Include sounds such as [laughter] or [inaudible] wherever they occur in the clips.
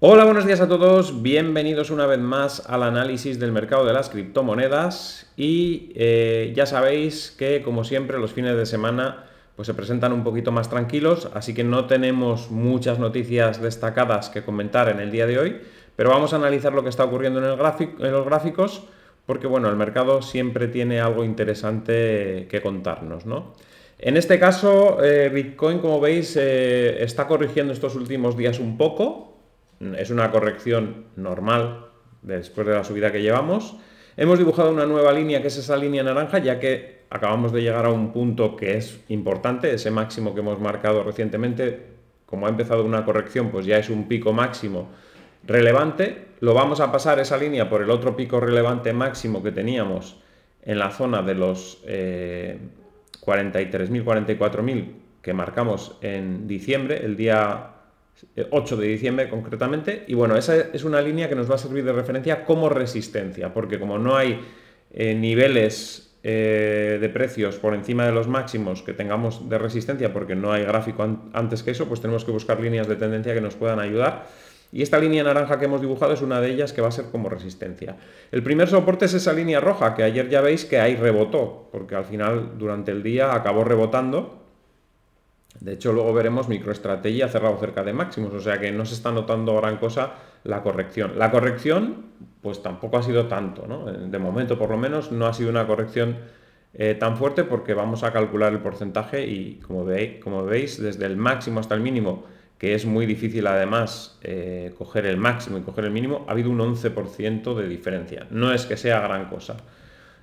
Hola, buenos días a todos. Bienvenidos una vez más al análisis del mercado de las criptomonedas. Y eh, ya sabéis que, como siempre, los fines de semana pues se presentan un poquito más tranquilos, así que no tenemos muchas noticias destacadas que comentar en el día de hoy, pero vamos a analizar lo que está ocurriendo en, los gráficos, porque bueno, el mercado siempre tiene algo interesante que contarnos, ¿no? En este caso, eh, Bitcoin, como veis, eh, está corrigiendo estos últimos días un poco, es una corrección normal después de la subida que llevamos. Hemos dibujado una nueva línea que es esa línea naranja, ya que acabamos de llegar a un punto que es importante, ese máximo que hemos marcado recientemente, como ha empezado una corrección, pues ya es un pico máximo relevante. Lo vamos a pasar esa línea por el otro pico relevante máximo que teníamos en la zona de los 43.000, eh, 44.000 que marcamos en diciembre, el día 8 eh, de diciembre concretamente, y bueno, esa es una línea que nos va a servir de referencia como resistencia, porque como no hay eh, niveles eh, de precios por encima de los máximos que tengamos de resistencia, porque no hay gráfico antes que eso, pues tenemos que buscar líneas de tendencia que nos puedan ayudar. Y esta línea naranja que hemos dibujado es una de ellas que va a ser como resistencia. El primer soporte es esa línea roja, que ayer ya veis que ahí rebotó, porque al final durante el día acabó rebotando, de hecho, luego veremos microestrategia cerrado cerca de máximos, o sea que no se está notando gran cosa la corrección. La corrección, pues tampoco ha sido tanto, ¿no? Eh, de momento, por lo menos, no ha sido una corrección eh, tan fuerte porque vamos a calcular el porcentaje y, como, como veis, desde el máximo hasta el mínimo, que es muy difícil además eh, coger el máximo y coger el mínimo, ha habido un 11% de diferencia. No es que sea gran cosa.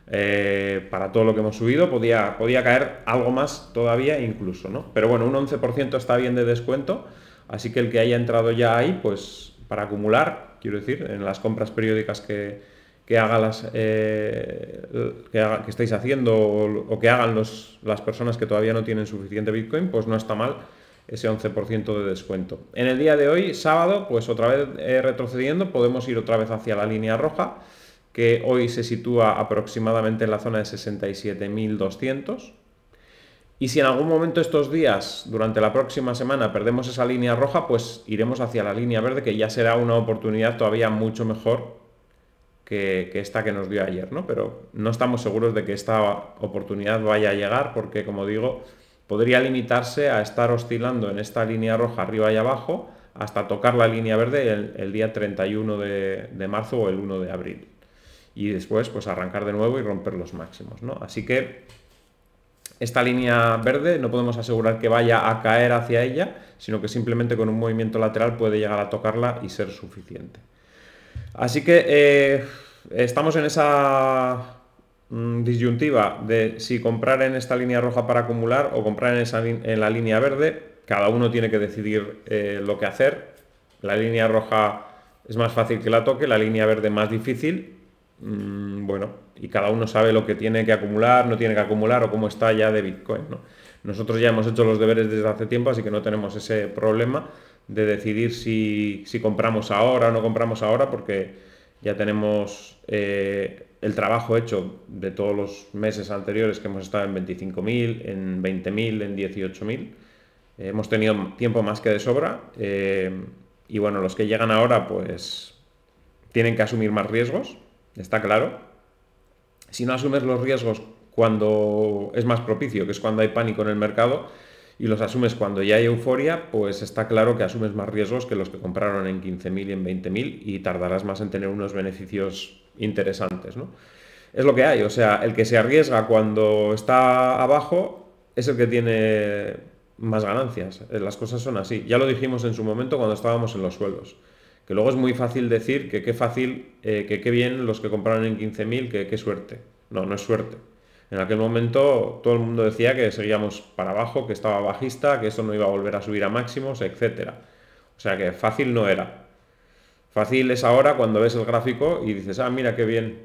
Eh, para todo lo que hemos subido, podía, podía caer algo más todavía incluso, Pero bueno, un 11% está bien de descuento, así que el que haya entrado ya ahí, pues para acumular, quiero decir, en las compras periódicas que, haga las eh, que, estáis haciendo o, que hagan los, las personas que todavía no tienen suficiente Bitcoin, pues no está mal ese 11% de descuento. En el día de hoy, sábado, pues otra vez eh, retrocediendo, podemos ir otra vez hacia la línea roja que hoy se sitúa aproximadamente en la zona de 67.200. Y si en algún momento estos días, durante la próxima semana, perdemos esa línea roja, pues iremos hacia la línea verde, que ya será una oportunidad todavía mucho mejor que, esta que nos dio ayer, ¿no? Pero no estamos seguros de que esta oportunidad vaya a llegar, porque como digo, podría limitarse a estar oscilando en esta línea roja arriba y abajo hasta tocar la línea verde el, día 31 de marzo o el 1 de abril y después pues arrancar de nuevo y romper los máximos, ¿no? Así que esta línea verde no podemos asegurar que vaya a caer hacia ella, sino que simplemente con un movimiento lateral puede llegar a tocarla y ser suficiente. Así que eh, estamos en esa mm, disyuntiva de si comprar en esta línea roja para acumular o comprar en, la línea verde. Cada uno tiene que decidir eh, lo que hacer. La línea roja es más fácil que la toque, la línea verde más difícil, Mm, bueno, y cada uno sabe lo que tiene que acumular, no tiene que acumular o cómo está ya de Bitcoin. Nosotros ya hemos hecho los deberes desde hace tiempo, así que no tenemos ese problema de decidir si, compramos ahora o no compramos ahora, porque ya tenemos eh, el trabajo hecho de todos los meses anteriores que hemos estado en 25.000, en 20.000, en 18.000. hemos tenido tiempo más que de sobra. Eh, y bueno, los que llegan ahora, pues tienen que asumir más riesgos. ¿Está claro? Si no asumes los riesgos cuando es más propicio, que es cuando hay pánico en el mercado, y los asumes cuando ya hay euforia, pues está claro que asumes más riesgos que los que compraron en 15.000 y en 20.000 y tardarás más en tener unos beneficios interesantes. ¿no? Es lo que hay, o sea, el que se arriesga cuando está abajo es el que tiene más ganancias. Eh, las cosas son así. Ya lo dijimos en su momento cuando estábamos en los suelos. Que luego es muy fácil decir que qué fácil, eh, que qué bien los que compraron en 15.000, que qué suerte. No, no es suerte. En aquel momento todo el mundo decía que seguíamos para abajo, que estaba bajista, que esto no iba a volver a subir a máximos, etc. O sea que fácil no era. Fácil es ahora cuando ves el gráfico y dices, ah, mira qué bien,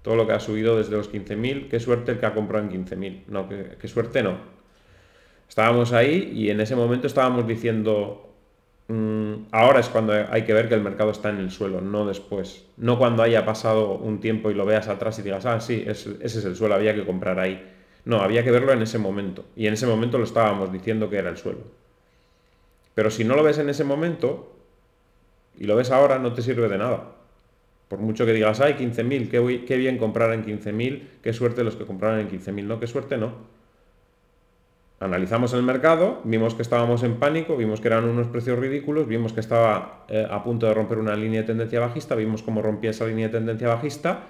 todo lo que ha subido desde los 15.000, qué suerte el que ha comprado en 15.000. No, qué, qué suerte no. Estábamos ahí y en ese momento estábamos diciendo, Mm, ahora es cuando hay que ver que el mercado está en el suelo, no después. No cuando haya pasado un tiempo y lo veas atrás y digas, ah, sí, ese es el suelo, había que comprar ahí. No, había que verlo en ese momento. Y en ese momento lo estábamos diciendo que era el suelo. Pero si no lo ves en ese momento y lo ves ahora, no te sirve de nada. Por mucho que digas, ay, 15.000, qué, qué bien comprar en 15.000, qué suerte los que compraron en 15.000. No, qué suerte no analizamos el mercado, vimos que estábamos en pánico, vimos que eran unos precios ridículos, vimos que estaba eh, a punto de romper una línea de tendencia bajista, vimos cómo rompía esa línea de tendencia bajista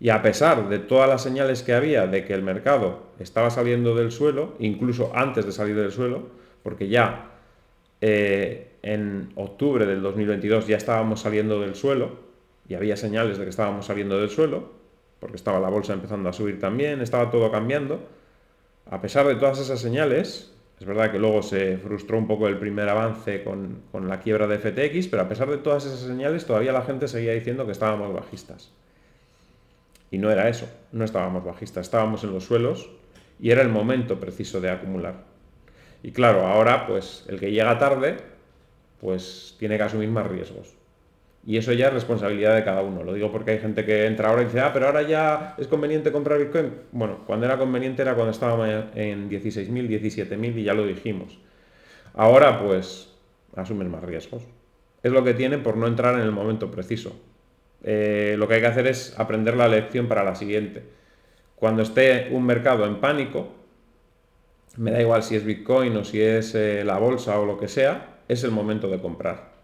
y a pesar de todas las señales que había de que el mercado estaba saliendo del suelo, incluso antes de salir del suelo, porque ya eh, en octubre del 2022 ya estábamos saliendo del suelo y había señales de que estábamos saliendo del suelo, porque estaba la bolsa empezando a subir también, estaba todo cambiando, a pesar de todas esas señales, es verdad que luego se frustró un poco el primer avance con, con, la quiebra de FTX, pero a pesar de todas esas señales, todavía la gente seguía diciendo que estábamos bajistas. Y no era eso, no estábamos bajistas, estábamos en los suelos y era el momento preciso de acumular. Y claro, ahora pues el que llega tarde, pues tiene que asumir más riesgos. Y eso ya es responsabilidad de cada uno. Lo digo porque hay gente que entra ahora y dice, ah, pero ahora ya es conveniente comprar Bitcoin. Bueno, cuando era conveniente era cuando estaba en 16.000, 17.000 y ya lo dijimos. Ahora pues asumen más riesgos. Es lo que tiene por no entrar en el momento preciso. Eh, lo que hay que hacer es aprender la lección para la siguiente. Cuando esté un mercado en pánico, me da igual si es Bitcoin o si es eh, la bolsa o lo que sea, es el momento de comprar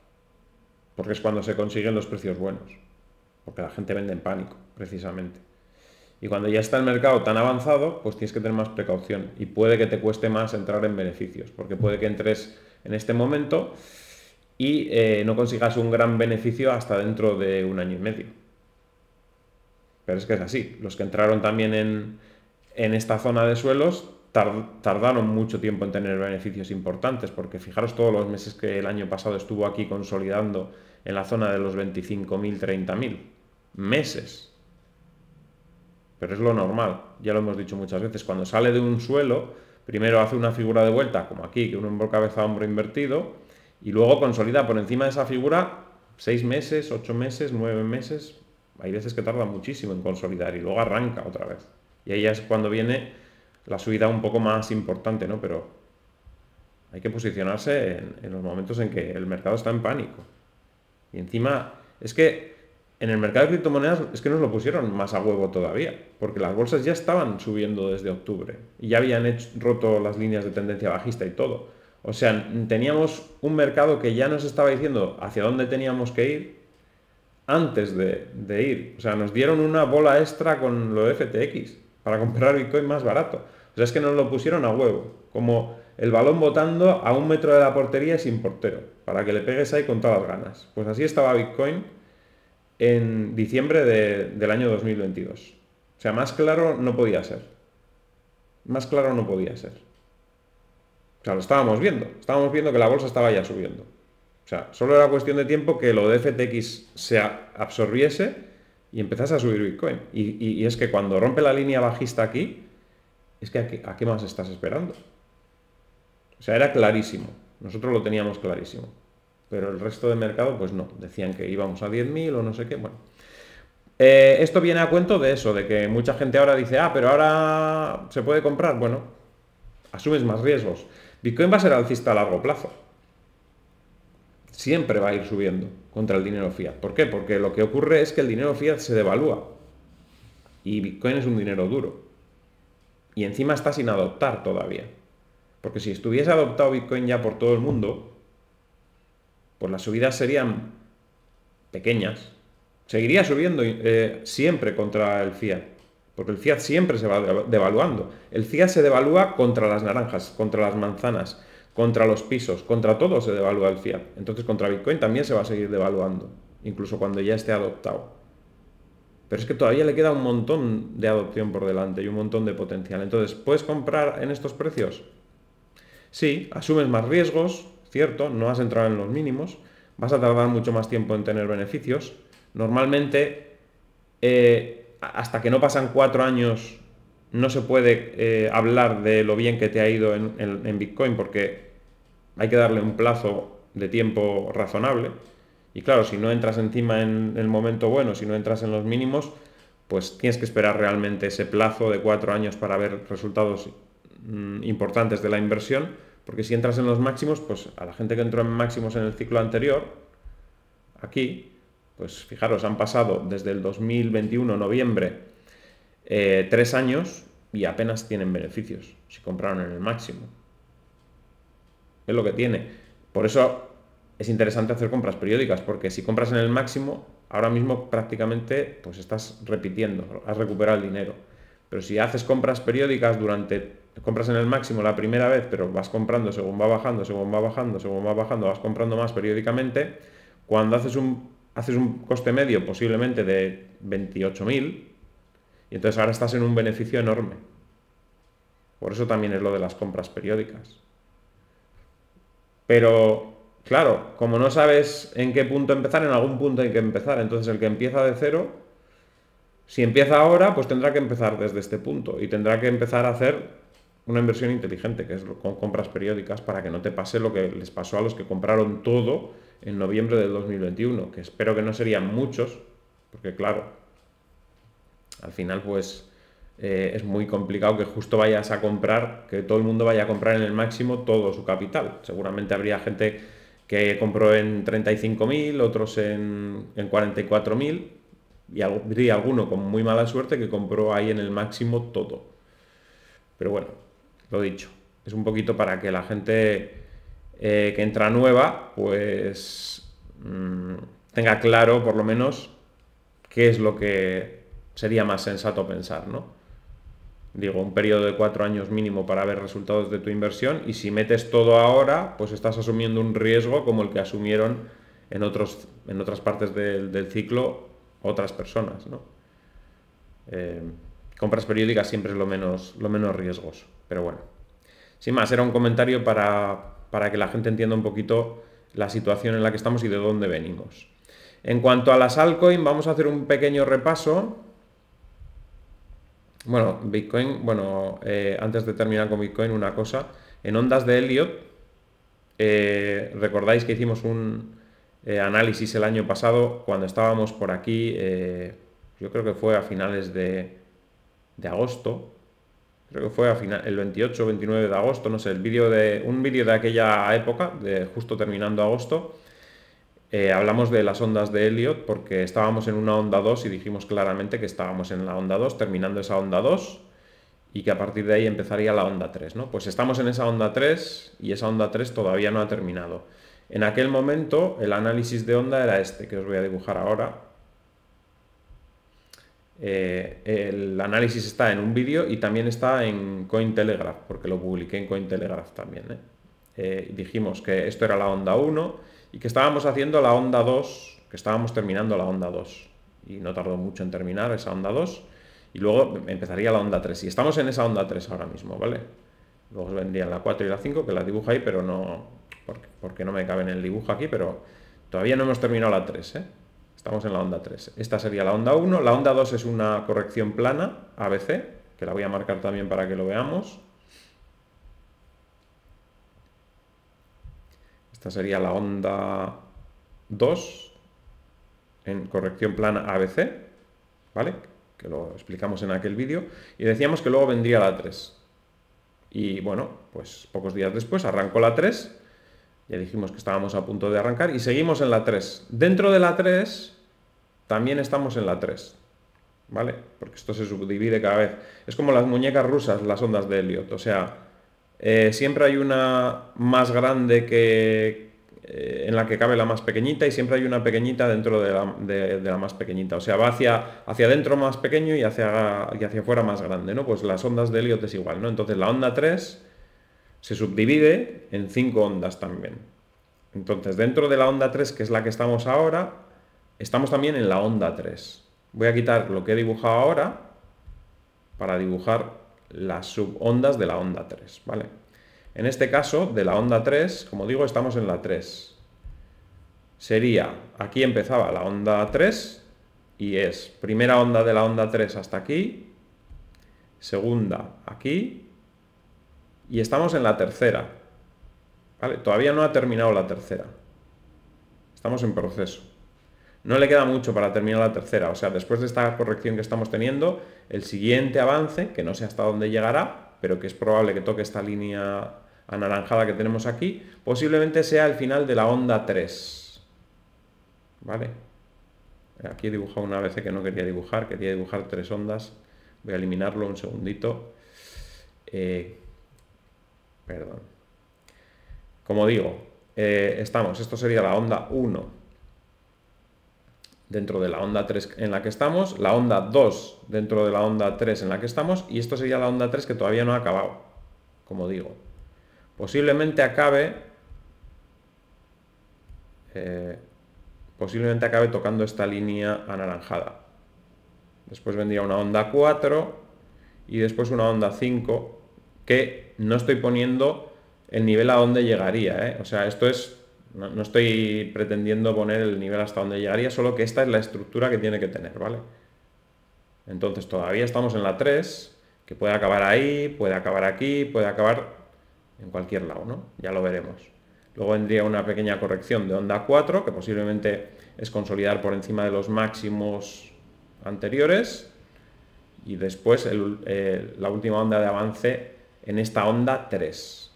porque es cuando se consiguen los precios buenos, porque la gente vende en pánico, precisamente. Y cuando ya está el mercado tan avanzado, pues tienes que tener más precaución y puede que te cueste más entrar en beneficios, porque puede que entres en este momento y eh, no consigas un gran beneficio hasta dentro de un año y medio. Pero es que es así, los que entraron también en, en esta zona de suelos tardaron mucho tiempo en tener beneficios importantes, porque fijaros todos los meses que el año pasado estuvo aquí consolidando en la zona de los 25.000, 30.000 meses. Pero es lo normal, ya lo hemos dicho muchas veces, cuando sale de un suelo, primero hace una figura de vuelta, como aquí, que un hombro cabeza hombro invertido, y luego consolida por encima de esa figura seis meses, ocho meses, nueve meses, hay veces que tarda muchísimo en consolidar y luego arranca otra vez. Y ahí es cuando viene la subida un poco más importante, ¿no? Pero hay que posicionarse en, los momentos en que el mercado está en pánico. Y encima, es que en el mercado de criptomonedas es que nos lo pusieron más a huevo todavía, porque las bolsas ya estaban subiendo desde octubre y ya habían hecho, roto las líneas de tendencia bajista y todo. O sea, teníamos un mercado que ya nos estaba diciendo hacia dónde teníamos que ir antes de, de ir. O sea, nos dieron una bola extra con lo de FTX para comprar Bitcoin más barato. O sea, es que nos lo pusieron a huevo, como el balón botando a un metro de la portería sin portero, para que le pegues ahí con todas las ganas. Pues así estaba Bitcoin en diciembre del año 2022. O sea, más claro no podía ser. Más claro no podía ser. O sea, lo estábamos viendo. Estábamos viendo que la bolsa estaba ya subiendo. O sea, solo era cuestión de tiempo que lo de FTX se absorbiese y empezás a subir Bitcoin. Y, es que cuando rompe la línea bajista aquí, es que a qué más estás esperando. O sea, era clarísimo. Nosotros lo teníamos clarísimo. Pero el resto del mercado, pues no. Decían que íbamos a 10.000 o no sé qué. Bueno. Eh, esto viene a cuento de eso, de que mucha gente ahora dice, ah, pero ahora se puede comprar. Bueno, asumes más riesgos. Bitcoin va a ser alcista a largo plazo siempre va a ir subiendo contra el dinero fiat. ¿Por qué? Porque lo que ocurre es que el dinero fiat se devalúa y Bitcoin es un dinero duro. Y encima está sin adoptar todavía. Porque si estuviese adoptado Bitcoin ya por todo el mundo, pues las subidas serían pequeñas. Seguiría subiendo eh, siempre contra el fiat. Porque el fiat siempre se va devaluando. El fiat se devalúa contra las naranjas, contra las manzanas contra los pisos, contra todo se devalúa el fiat. Entonces contra Bitcoin también se va a seguir devaluando, incluso cuando ya esté adoptado. Pero es que todavía le queda un montón de adopción por delante y un montón de potencial. Entonces, ¿puedes comprar en estos precios? Sí, asumes más riesgos, cierto, no has entrado en los mínimos, vas a tardar mucho más tiempo en tener beneficios. Normalmente, eh, hasta que no pasan cuatro años no se puede eh, hablar de lo bien que te ha ido en, Bitcoin porque hay que darle un plazo de tiempo razonable. Y claro, si no entras encima en el momento bueno, si no entras en los mínimos, pues tienes que esperar realmente ese plazo de cuatro años para ver resultados mm, importantes de la inversión. Porque si entras en los máximos, pues a la gente que entró en máximos en el ciclo anterior, aquí, pues fijaros, han pasado desde el 2021, noviembre, eh, tres años y apenas tienen beneficios si compraron en el máximo. Es lo que tiene. Por eso es interesante hacer compras periódicas, porque si compras en el máximo, ahora mismo prácticamente pues estás repitiendo, has recuperado el dinero. Pero si haces compras periódicas durante, compras en el máximo la primera vez, pero vas comprando según va bajando, según va bajando, según va bajando, vas comprando más periódicamente, cuando haces un, haces un coste medio posiblemente de 28.000, y entonces ahora estás en un beneficio enorme. Por eso también es lo de las compras periódicas. Pero, claro, como no sabes en qué punto empezar, en algún punto hay que empezar. Entonces el que empieza de cero, si empieza ahora, pues tendrá que empezar desde este punto y tendrá que empezar a hacer una inversión inteligente, que es con compras periódicas, para que no te pase lo que les pasó a los que compraron todo en noviembre del 2021, que espero que no serían muchos, porque claro, al final pues eh, es muy complicado que justo vayas a comprar, que todo el mundo vaya a comprar en el máximo todo su capital. Seguramente habría gente que compró en 35.000, otros en, 44.000 y habría alguno con muy mala suerte que compró ahí en el máximo todo. Pero bueno, lo dicho, es un poquito para que la gente eh, que entra nueva pues mm, tenga claro por lo menos qué es lo que sería más sensato pensar, ¿no? Digo, un periodo de cuatro años mínimo para ver resultados de tu inversión y si metes todo ahora, pues estás asumiendo un riesgo como el que asumieron en, otros, en otras partes del, ciclo otras personas, ¿no? Eh, compras periódicas siempre es lo menos, lo menos riesgos, pero bueno. Sin más, era un comentario para, para que la gente entienda un poquito la situación en la que estamos y de dónde venimos. En cuanto a las altcoins, vamos a hacer un pequeño repaso bueno, Bitcoin, bueno, eh, antes de terminar con Bitcoin, una cosa. En ondas de Elliot, eh, recordáis que hicimos un eh, análisis el año pasado cuando estábamos por aquí, yo creo que fue a finales de, agosto, creo que fue a final, el 28 o 29 de agosto, no sé, el vídeo de, un vídeo de aquella época, de justo terminando agosto, eh, hablamos de las ondas de Elliot porque estábamos en una onda 2 y dijimos claramente que estábamos en la onda 2, terminando esa onda 2 y que a partir de ahí empezaría la onda 3, Pues estamos en esa onda 3 y esa onda 3 todavía no ha terminado. En aquel momento el análisis de onda era este, que os voy a dibujar ahora. Eh, el análisis está en un vídeo y también está en Cointelegraph, porque lo publiqué en Cointelegraph también. ¿eh? dijimos que esto era la onda 1 y que estábamos haciendo la onda 2, que estábamos terminando la onda 2. Y no tardó mucho en terminar esa onda 2. Y luego empezaría la onda 3. Y estamos en esa onda 3 ahora mismo, ¿vale? Luego vendrían la 4 y la 5, que la dibujo ahí, pero no... Porque, no me cabe en el dibujo aquí, pero todavía no hemos terminado la 3, ¿eh? Estamos en la onda 3. Esta sería la onda 1. La onda 2 es una corrección plana, ABC, que la voy a marcar también para que lo veamos. Esta sería la onda 2 en corrección plana ABC, ¿vale? Que lo explicamos en aquel vídeo. Y decíamos que luego vendría la 3. Y bueno, pues pocos días después arrancó la 3. Ya dijimos que estábamos a punto de arrancar y seguimos en la 3. Dentro de la 3 también estamos en la 3. ¿Vale? Porque esto se subdivide cada vez. Es como las muñecas rusas, las ondas de Elliot. O sea, eh, siempre hay una más grande que, eh, en la que cabe la más pequeñita y siempre hay una pequeñita dentro de la, más pequeñita. O sea, va hacia, hacia adentro más pequeño y hacia, y hacia afuera más grande, ¿no? Pues las ondas de Elliot es igual, ¿no? Entonces la onda 3 se subdivide en 5 ondas también. Entonces, dentro de la onda 3, que es la que estamos ahora, estamos también en la onda 3. Voy a quitar lo que he dibujado ahora para dibujar las subondas de la onda 3, ¿vale? En este caso, de la onda 3, como digo, estamos en la 3. Sería, aquí empezaba la onda 3 y es primera onda de la onda 3 hasta aquí, segunda aquí y estamos en la tercera. ¿Vale? Todavía no ha terminado la tercera. Estamos en proceso. No le queda mucho para terminar la tercera, o sea, después de esta corrección que estamos teniendo, el siguiente avance, que no sé hasta dónde llegará, pero que es probable que toque esta línea anaranjada que tenemos aquí, posiblemente sea el final de la onda 3. ¿Vale? Aquí he dibujado una vez que no quería dibujar, quería dibujar tres ondas. Voy a eliminarlo un segundito. Eh, perdón. Como digo, eh, estamos, esto sería la onda 1, dentro de la onda 3 en la que estamos, la onda 2 dentro de la onda 3 en la que estamos, y esto sería la onda 3 que todavía no ha acabado, como digo. Posiblemente acabe... Eh, posiblemente acabe tocando esta línea anaranjada. Después vendría una onda 4 y después una onda 5 que no estoy poniendo el nivel a donde llegaría. ¿eh? O sea, esto es no, estoy pretendiendo poner el nivel hasta donde llegaría, solo que esta es la estructura que tiene que tener, ¿vale? Entonces todavía estamos en la 3, que puede acabar ahí, puede acabar aquí, puede acabar en cualquier lado, ¿no? Ya lo veremos. Luego vendría una pequeña corrección de onda 4, que posiblemente es consolidar por encima de los máximos anteriores. Y después eh, la última onda de avance en esta onda 3.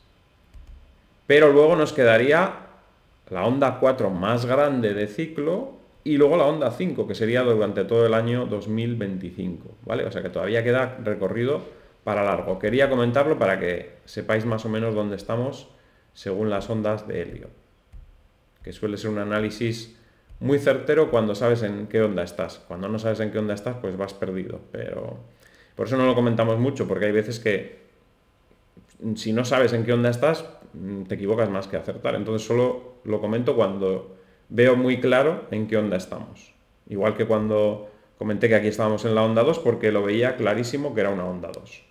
Pero luego nos quedaría la onda 4 más grande de ciclo y luego la onda 5, que sería durante todo el año 2025, ¿vale? O sea que todavía queda recorrido para largo. Quería comentarlo para que sepáis más o menos dónde estamos según las ondas de helio, que suele ser un análisis muy certero cuando sabes en qué onda estás. Cuando no sabes en qué onda estás, pues vas perdido, pero por eso no lo comentamos mucho, porque hay veces que si no sabes en qué onda estás, mm, te equivocas más que acertar. Entonces solo lo comento cuando veo muy claro en qué onda estamos. Igual que cuando comenté que aquí estábamos en la onda 2 porque lo veía clarísimo que era una onda 2.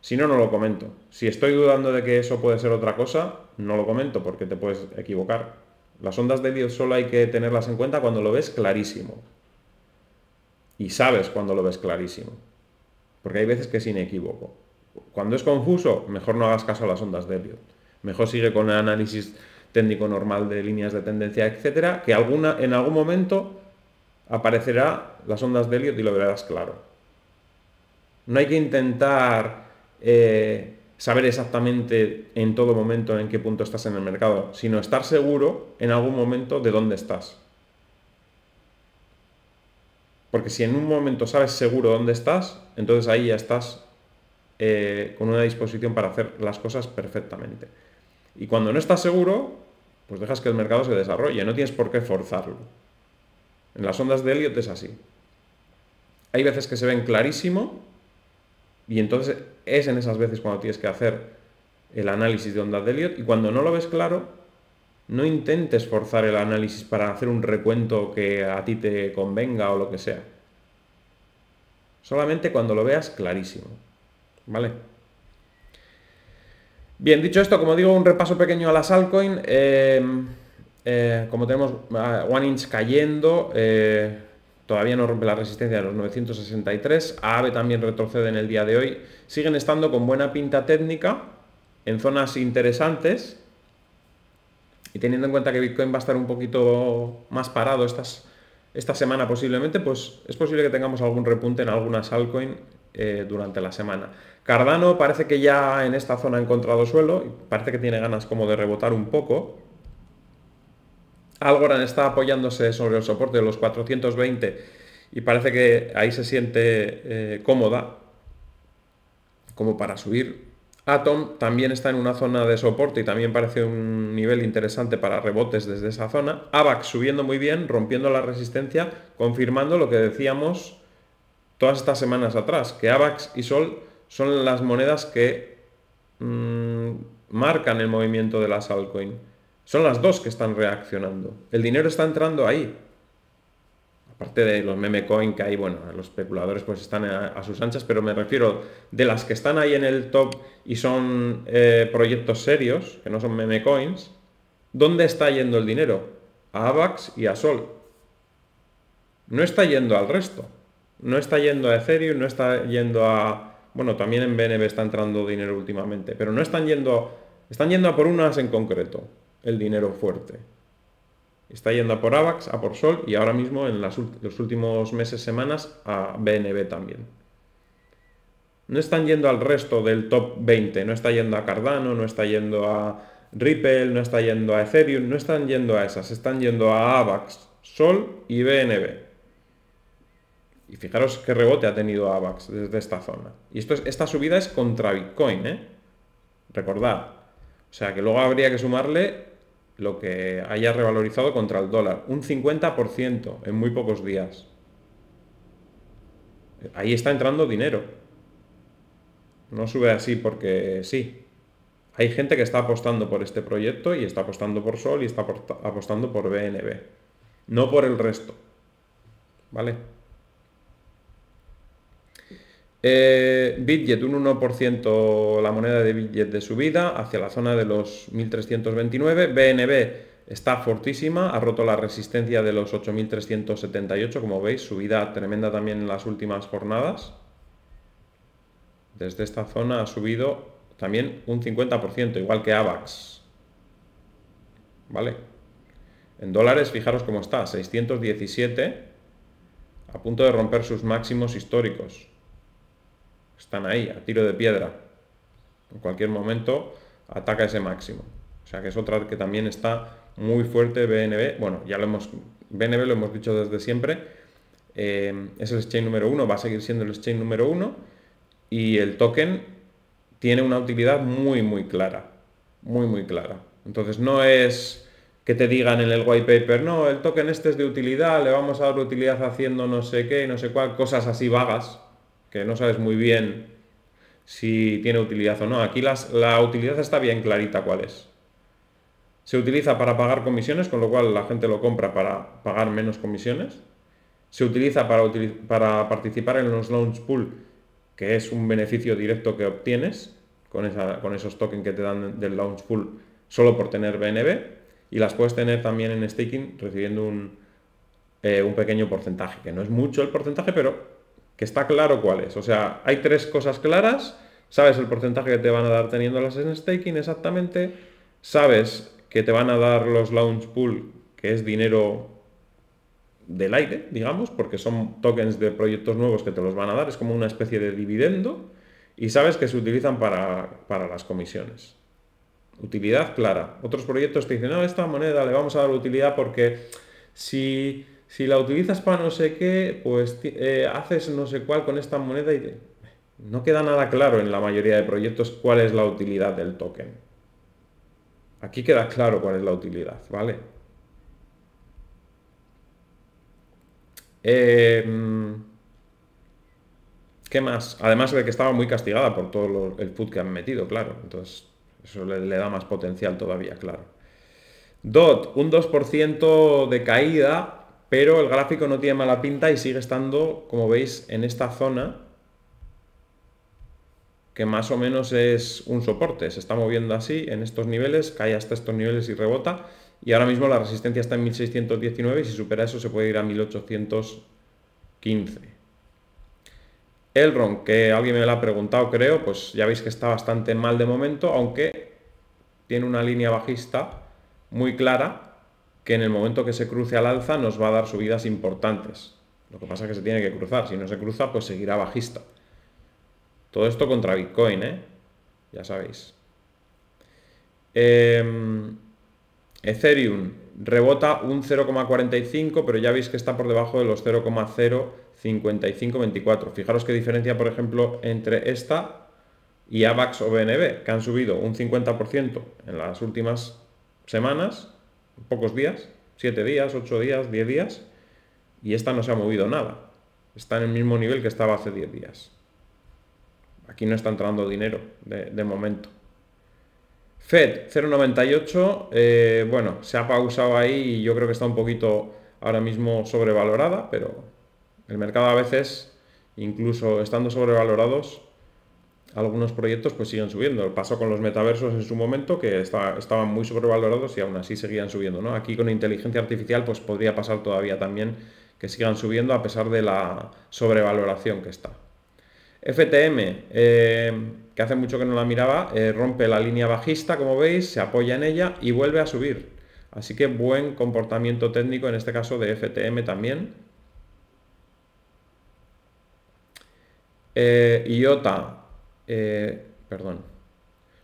Si no, no lo comento. Si estoy dudando de que eso puede ser otra cosa, no lo comento porque te puedes equivocar. Las ondas de Dios solo hay que tenerlas en cuenta cuando lo ves clarísimo. Y sabes cuando lo ves clarísimo. Porque hay veces que es inequívoco. Cuando es confuso, mejor no hagas caso a las ondas de Elliot. Mejor sigue con el análisis técnico normal de líneas de tendencia, etcétera, que alguna, en algún momento aparecerá las ondas de Elliot y lo verás claro. No hay que intentar eh, saber exactamente en todo momento en qué punto estás en el mercado, sino estar seguro en algún momento de dónde estás. Porque si en un momento sabes seguro dónde estás, entonces ahí ya estás eh, con una disposición para hacer las cosas perfectamente. Y cuando no estás seguro, pues dejas que el mercado se desarrolle, no tienes por qué forzarlo. En las ondas de Elliot es así. Hay veces que se ven clarísimo y entonces es en esas veces cuando tienes que hacer el análisis de ondas de Elliot y cuando no lo ves claro, no intentes forzar el análisis para hacer un recuento que a ti te convenga o lo que sea. Solamente cuando lo veas clarísimo. ¿Vale? Bien, dicho esto, como digo, un repaso pequeño a las altcoins, eh, eh, como tenemos ah, One Inch cayendo, eh, todavía no rompe la resistencia de los 963. ave también retrocede en el día de hoy. Siguen estando con buena pinta técnica en zonas interesantes. Y teniendo en cuenta que Bitcoin va a estar un poquito más parado esta semana posiblemente, pues es posible que tengamos algún repunte en algunas altcoins. Eh, durante la semana. Cardano parece que ya en esta zona ha encontrado suelo, y parece que tiene ganas como de rebotar un poco. Algorand está apoyándose sobre el soporte de los 420 y parece que ahí se siente eh, cómoda como para subir. Atom también está en una zona de soporte y también parece un nivel interesante para rebotes desde esa zona. AVAX subiendo muy bien, rompiendo la resistencia, confirmando lo que decíamos todas estas semanas atrás, que AVAX y SOL son las monedas que mm, marcan el movimiento de las altcoins. Son las dos que están reaccionando. El dinero está entrando ahí. Aparte de los meme coin que hay, bueno, los especuladores pues están a, sus anchas, pero me refiero de las que están ahí en el top y son eh, proyectos serios, que no son meme coins, ¿dónde está yendo el dinero? A AVAX y a SOL. No está yendo al resto no está yendo a Ethereum, no está yendo a... Bueno, también en BNB está entrando dinero últimamente, pero no están yendo... Están yendo a por unas en concreto, el dinero fuerte. Está yendo a por AVAX, a por Sol y ahora mismo en los últimos meses, semanas, a BNB también. No están yendo al resto del top 20, no está yendo a Cardano, no está yendo a Ripple, no está yendo a Ethereum, no están yendo a esas, están yendo a AVAX, Sol y BNB. Y fijaros qué rebote ha tenido AVAX desde esta zona. Y esto es, esta subida es contra Bitcoin, ¿eh? Recordad. O sea que luego habría que sumarle lo que haya revalorizado contra el dólar. Un 50% en muy pocos días. Ahí está entrando dinero. No sube así porque sí. Hay gente que está apostando por este proyecto y está apostando por Sol y está apostando por BNB. No por el resto. ¿Vale? Eh, un 1% la moneda de Bitget de subida hacia la zona de los 1329. BNB está fortísima, ha roto la resistencia de los 8378, como veis, subida tremenda también en las últimas jornadas. Desde esta zona ha subido también un 50%, igual que AVAX. ¿Vale? En dólares, fijaros cómo está, 617, a punto de romper sus máximos históricos están ahí, a tiro de piedra. En cualquier momento ataca ese máximo. O sea que es otra que también está muy fuerte BNB. Bueno, ya lo hemos, BNB lo hemos dicho desde siempre. Eh, es el exchange número uno, va a seguir siendo el exchange número uno. Y el token tiene una utilidad muy, muy clara. Muy, muy clara. Entonces no es que te digan en el white paper, no, el token este es de utilidad, le vamos a dar utilidad haciendo no sé qué, no sé cuál, cosas así vagas, que no sabes muy bien si tiene utilidad o no. Aquí las, la utilidad está bien clarita cuál es. Se utiliza para pagar comisiones, con lo cual la gente lo compra para pagar menos comisiones. Se utiliza para, para participar en los launch pool, que es un beneficio directo que obtienes con, con esos tokens que te dan del launch pool solo por tener BNB. Y las puedes tener también en staking recibiendo eh, un pequeño porcentaje, que no es mucho el porcentaje, pero que está claro cuál es. O sea, hay tres cosas claras, sabes el porcentaje que te van a dar teniendo las en staking exactamente, sabes que te van a dar los launch pool, que es dinero del aire, digamos, porque son tokens de proyectos nuevos que te los van a dar, es como una especie de dividendo, y sabes que se utilizan para, para las comisiones. Utilidad clara. Otros proyectos te dicen, no, esta moneda le vamos a dar utilidad porque si si la utilizas para no sé qué, pues eh, haces no sé cuál con esta moneda y no queda nada claro en la mayoría de proyectos cuál es la utilidad del token. Aquí queda claro cuál es la utilidad, ¿vale? Em, ¿Qué más? Además de que estaba muy castigada por todo el put que han metido, claro. Entonces, eso le, le da más potencial todavía, claro. DOT, un 2% de caída pero el gráfico no tiene mala pinta y sigue estando, como veis, en esta zona, que más o menos es un soporte. Se está moviendo así, en estos niveles, cae hasta estos niveles y rebota. Y ahora mismo la resistencia está en 1619 y si supera eso se puede ir a 1815. ron que alguien me lo ha preguntado creo, pues ya veis que está bastante mal de momento, aunque tiene una línea bajista muy clara que en el momento que se cruce al alza nos va a dar subidas importantes. Lo que pasa es que se tiene que cruzar. Si no se cruza, pues seguirá bajista. Todo esto contra Bitcoin, ¿eh? Ya sabéis. Em, Ethereum rebota un 0,45, pero ya veis que está por debajo de los 0,05524. Fijaros qué diferencia, por ejemplo, entre esta y AVAX o BNB, que han subido un 50% en las últimas semanas pocos días, 7 días, 8 días, 10 días, y esta no se ha movido nada. Está en el mismo nivel que estaba hace 10 días. Aquí no está entrando dinero de, momento. Fed 0,98, eh, bueno, se ha pausado ahí y yo creo que está un poquito ahora mismo sobrevalorada, pero el mercado a veces, incluso estando sobrevalorados, algunos proyectos pues siguen subiendo. Pasó con los metaversos en su momento que estaban muy sobrevalorados y aún así seguían subiendo. ¿no? Aquí con inteligencia artificial pues podría pasar todavía también que sigan subiendo a pesar de la sobrevaloración que está. FTM, eh, que hace mucho que no la miraba, eh, rompe la línea bajista, como veis, se apoya en ella y vuelve a subir. Así que buen comportamiento técnico en este caso de FTM también. Eh, IOTA eh, perdón,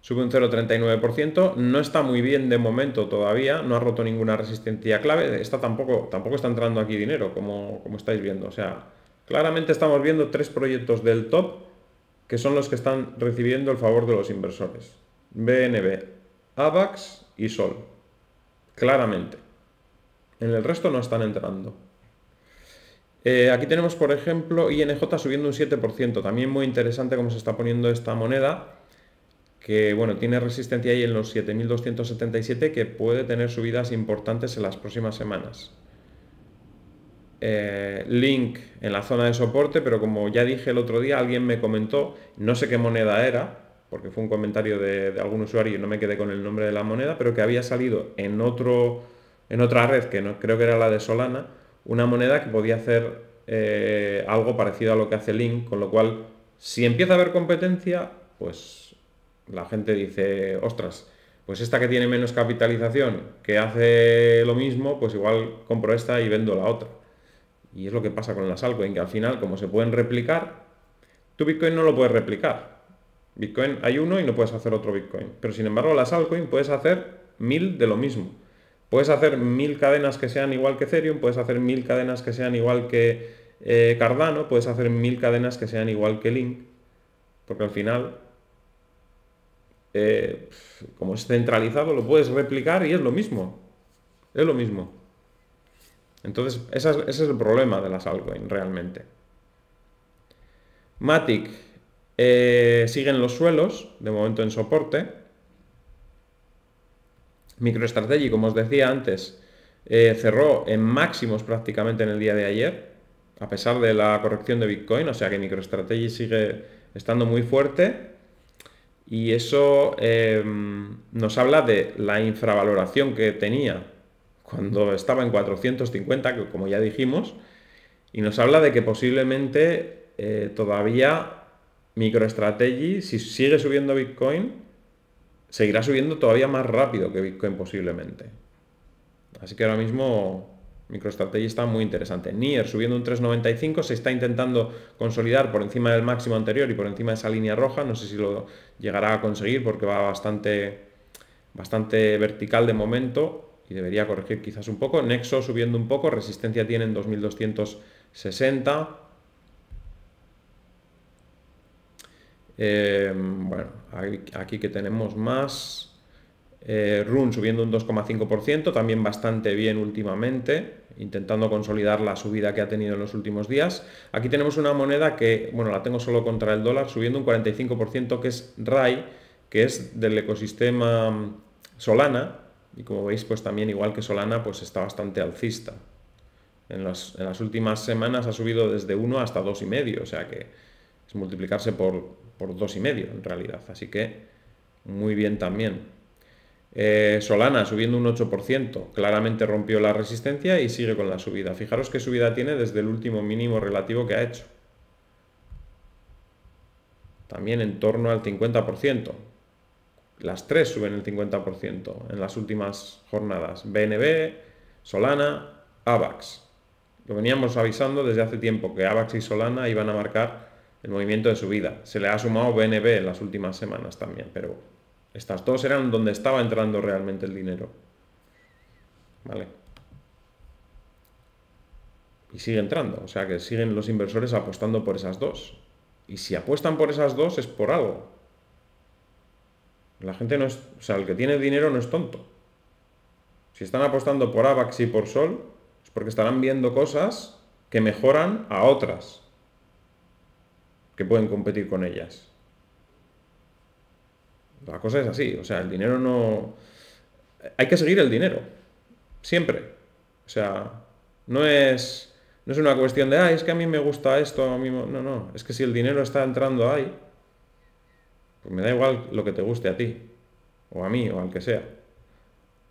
sube un 0,39%, no está muy bien de momento todavía, no ha roto ninguna resistencia clave, está tampoco, tampoco está entrando aquí dinero, como, como estáis viendo, o sea, claramente estamos viendo tres proyectos del top que son los que están recibiendo el favor de los inversores, BNB, AVAX y SOL, claramente. En el resto no están entrando. Eh, aquí tenemos, por ejemplo, INJ subiendo un 7%. También muy interesante cómo se está poniendo esta moneda, que bueno, tiene resistencia ahí en los 7.277, que puede tener subidas importantes en las próximas semanas. Eh, link en la zona de soporte, pero como ya dije el otro día, alguien me comentó, no sé qué moneda era, porque fue un comentario de, algún usuario y no me quedé con el nombre de la moneda, pero que había salido en, en otra red, que no, creo que era la de Solana, una moneda que podía hacer eh, algo parecido a lo que hace Link, con lo cual si empieza a haber competencia, pues la gente dice, ostras, pues esta que tiene menos capitalización, que hace lo mismo, pues igual compro esta y vendo la otra. Y es lo que pasa con las altcoins, que al final, como se pueden replicar, tu Bitcoin no lo puedes replicar. Bitcoin hay uno y no puedes hacer otro Bitcoin. Pero sin embargo, las altcoins puedes hacer mil de lo mismo. Puedes hacer mil cadenas que sean igual que Ethereum, puedes hacer mil cadenas que sean igual que eh, Cardano, puedes hacer mil cadenas que sean igual que Link, porque al final, eh, como es centralizado, lo puedes replicar y es lo mismo. Es lo mismo. Entonces, ese es, el problema de las altcoins realmente. Matic eh, sigue en los suelos, de momento en soporte. MicroStrategy, como os decía antes, eh, cerró en máximos prácticamente en el día de ayer, a pesar de la corrección de Bitcoin, o sea que MicroStrategy sigue estando muy fuerte y eso em, nos habla de la infravaloración que tenía cuando estaba en 450, como ya dijimos, y nos habla de que posiblemente eh, todavía MicroStrategy, si sigue subiendo Bitcoin, seguirá subiendo todavía más rápido que Bitcoin posiblemente. Así que ahora mismo MicroStrategy está muy interesante. Nier subiendo un 3.95, se está intentando consolidar por encima del máximo anterior y por encima de esa línea roja. No sé si lo llegará a conseguir porque va bastante, bastante vertical de momento y debería corregir quizás un poco. Nexo subiendo un poco, resistencia tiene en 2260. Em, bueno, aquí que tenemos más. Eh, Run subiendo un 2,5%, también bastante bien últimamente, intentando consolidar la subida que ha tenido en los últimos días. Aquí tenemos una moneda que, bueno, la tengo solo contra el dólar, subiendo un 45%, que es RAI, que es del ecosistema mm, Solana, y como veis, pues también igual que Solana, pues está bastante alcista. En, en las últimas semanas ha subido desde 1 hasta 2,5, o sea que es multiplicarse por por dos y medio en realidad. Así que muy bien también. Eh, Solana subiendo un 8%, claramente rompió la resistencia y sigue con la subida. Fijaros qué subida tiene desde el último mínimo relativo que ha hecho. También en torno al 50%. Las tres suben el 50% en las últimas jornadas. BNB, Solana, AVAX. Lo veníamos avisando desde hace tiempo que AVAX y Solana iban a marcar el movimiento de su vida, Se le ha sumado BNB en las últimas semanas también, pero estas dos eran donde estaba entrando realmente el dinero. ¿Vale? Y sigue entrando, o sea que siguen los inversores apostando por esas dos. Y si apuestan por esas dos es por algo. La gente no es, o sea, el que tiene dinero no es tonto. Si están apostando por AVAX y por Sol, es porque estarán viendo cosas que mejoran a otras que pueden competir con ellas. La cosa es así, o sea, el dinero no... Hay que seguir el dinero, siempre. O sea, no es, no es una cuestión de, es que a mí me gusta esto, a mí... No, no, es que si el dinero está entrando ahí, pues me da igual lo que te guste a ti, o a mí, o al que sea.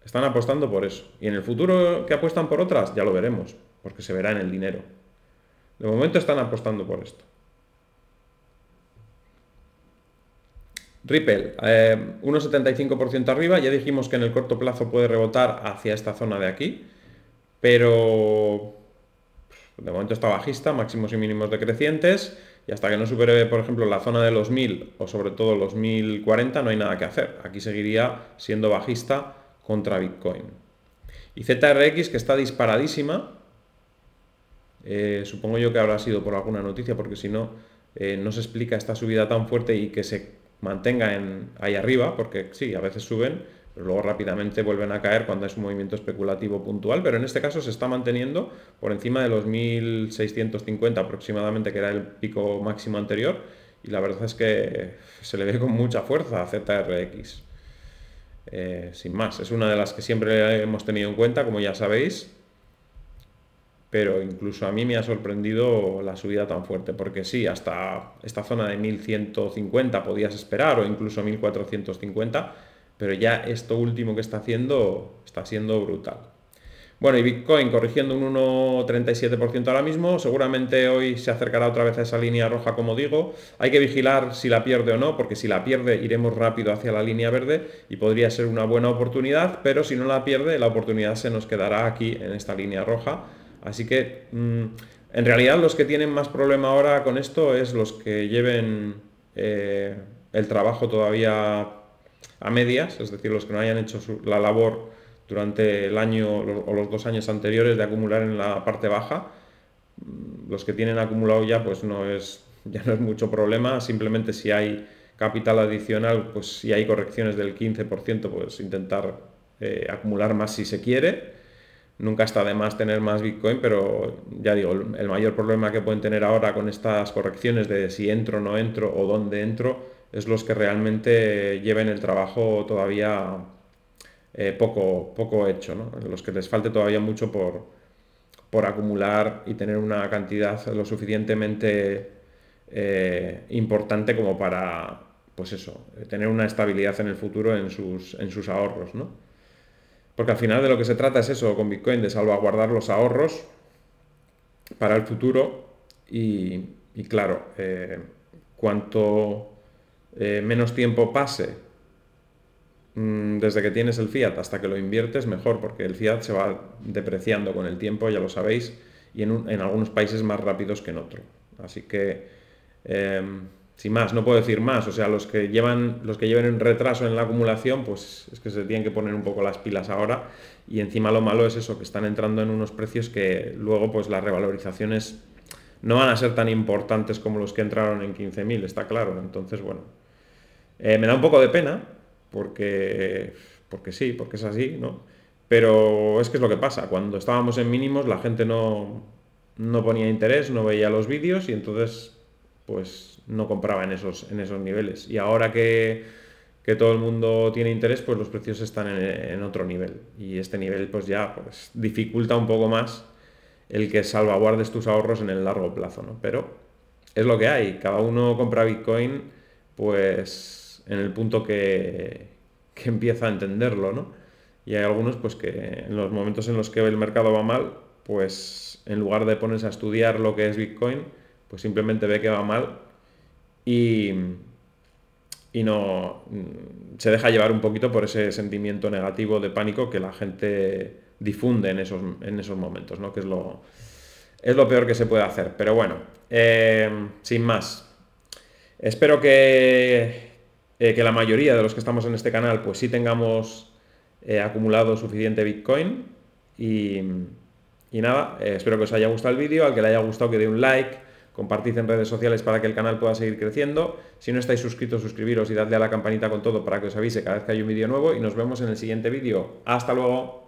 Están apostando por eso. Y en el futuro que apuestan por otras, ya lo veremos, porque se verá en el dinero. De momento están apostando por esto. Ripple, 1,75% eh, arriba, ya dijimos que en el corto plazo puede rebotar hacia esta zona de aquí, pero de momento está bajista, máximos y mínimos decrecientes, y hasta que no supere, por ejemplo, la zona de los 1000 o sobre todo los 1040 no hay nada que hacer. Aquí seguiría siendo bajista contra Bitcoin. Y ZRX que está disparadísima, eh, supongo yo que habrá sido por alguna noticia, porque si no, eh, no se explica esta subida tan fuerte y que se mantenga en, ahí arriba, porque sí, a veces suben, luego rápidamente vuelven a caer cuando es un movimiento especulativo puntual, pero en este caso se está manteniendo por encima de los 1650 aproximadamente, que era el pico máximo anterior, y la verdad es que se le ve con mucha fuerza a ZRX. Eh, sin más, es una de las que siempre hemos tenido en cuenta, como ya sabéis, pero incluso a mí me ha sorprendido la subida tan fuerte, porque sí, hasta esta zona de 1150 podías esperar o incluso 1450, pero ya esto último que está haciendo está siendo brutal. Bueno, y Bitcoin corrigiendo un 1,37% ahora mismo, seguramente hoy se acercará otra vez a esa línea roja, como digo. Hay que vigilar si la pierde o no, porque si la pierde iremos rápido hacia la línea verde y podría ser una buena oportunidad, pero si no la pierde, la oportunidad se nos quedará aquí en esta línea roja Así que mm, en realidad los que tienen más problema ahora con esto es los que lleven eh, el trabajo todavía a medias, es decir, los que no hayan hecho la labor durante el año o los dos años anteriores de acumular en la parte baja. Mm, los que tienen acumulado ya, pues no es, [laughs] ya no es mucho problema, simplemente si hay capital adicional, pues si hay correcciones del 15%, pues intentar eh, acumular más si se quiere nunca está de más tener más Bitcoin, pero ya digo, el mayor problema que pueden tener ahora con estas correcciones de si entro, no entro o dónde entro, es los que realmente lleven el trabajo todavía eh, poco, poco hecho, los que les falte todavía mucho por, por acumular y tener una cantidad lo suficientemente eh, importante como para, pues eso, tener una estabilidad en el futuro en sus, en sus ahorros, ¿no? Porque al final de lo que se trata es eso con Bitcoin, de salvaguardar los ahorros para el futuro y, claro, eh, cuanto eh, menos tiempo pase mm, desde que tienes el fiat hasta que lo inviertes, mejor, porque el fiat se va depreciando con el tiempo, ya lo sabéis, y en, algunos países más rápidos que en otro. Así que... Em, sin más, no puedo decir más. O sea, los que llevan, los que lleven un retraso en la acumulación, pues es que se tienen que poner un poco las pilas ahora. Y encima lo malo es eso, que están entrando en unos precios que luego pues las revalorizaciones no van a ser tan importantes como los que entraron en 15.000, está claro. Entonces, bueno, eh, me da un poco de pena, porque, porque sí, porque es así, ¿no? Pero es que es lo que pasa. Cuando estábamos en mínimos, la gente no, no ponía interés, no veía los vídeos y entonces, pues no compraba en esos, en esos niveles. Y ahora que, todo el mundo tiene interés, pues los precios están en, otro nivel. Y este nivel pues ya pues, dificulta un poco más el que salvaguardes tus ahorros en el largo plazo, ¿no? Pero es lo que hay. Cada uno compra Bitcoin pues en el punto que, que empieza a entenderlo, ¿no? Y hay algunos pues que en los momentos en los que el mercado va mal, pues en lugar de ponerse a estudiar lo que es Bitcoin, pues simplemente ve que va mal y, no mm, se deja llevar un poquito por ese sentimiento negativo de pánico que la gente difunde en esos, en esos momentos, ¿no? que es lo, es lo peor que se puede hacer. Pero bueno, eh, sin más, espero que, eh, que la mayoría de los que estamos en este canal pues sí tengamos eh, acumulado suficiente Bitcoin y, y nada, espero que os haya gustado el vídeo, al que le haya gustado que dé un like compartid en redes sociales para que el canal pueda seguir creciendo. Si no estáis suscritos, suscribiros y dadle a la campanita con todo para que os avise cada vez que hay un vídeo nuevo y nos vemos en el siguiente vídeo. ¡Hasta luego!